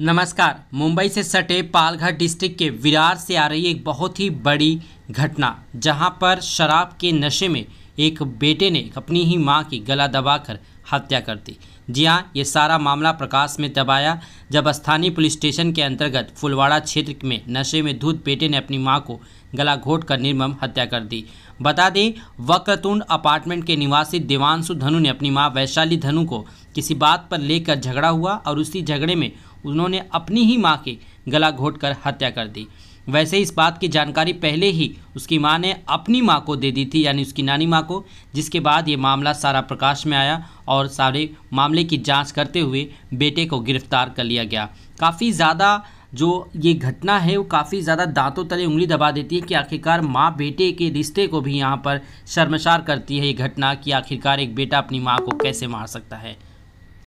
नमस्कार मुंबई से सटे पालघर डिस्ट्रिक्ट के विरार से आ रही एक बहुत ही बड़ी घटना जहां पर शराब के नशे में एक बेटे ने अपनी ही मां की गला दबाकर हत्या कर दी जी हाँ ये सारा मामला प्रकाश में दबाया जब स्थानीय पुलिस स्टेशन के अंतर्गत फुलवाड़ा क्षेत्र में नशे में धूत बेटे ने अपनी मां को गला घोट कर निर्मम हत्या कर दी बता दें वक्रतुंड अपार्टमेंट के निवासी देवांशु धनु ने अपनी मां वैशाली धनु को किसी बात पर लेकर झगड़ा हुआ और उसी झगड़े में उन्होंने अपनी ही माँ के गला घोट कर हत्या कर दी वैसे इस बात की जानकारी पहले ही उसकी माँ ने अपनी माँ को दे दी थी यानी उसकी नानी माँ को जिसके बाद ये मामला सारा प्रकाश में आया और सारे मामले की जांच करते हुए बेटे को गिरफ्तार कर लिया गया काफ़ी ज़्यादा जो ये घटना है वो काफ़ी ज़्यादा दांतों तले उंगली दबा देती है कि आखिरकार माँ बेटे के रिश्ते को भी यहाँ पर शर्मसार करती है ये घटना कि आखिरकार एक बेटा अपनी माँ को कैसे मार सकता है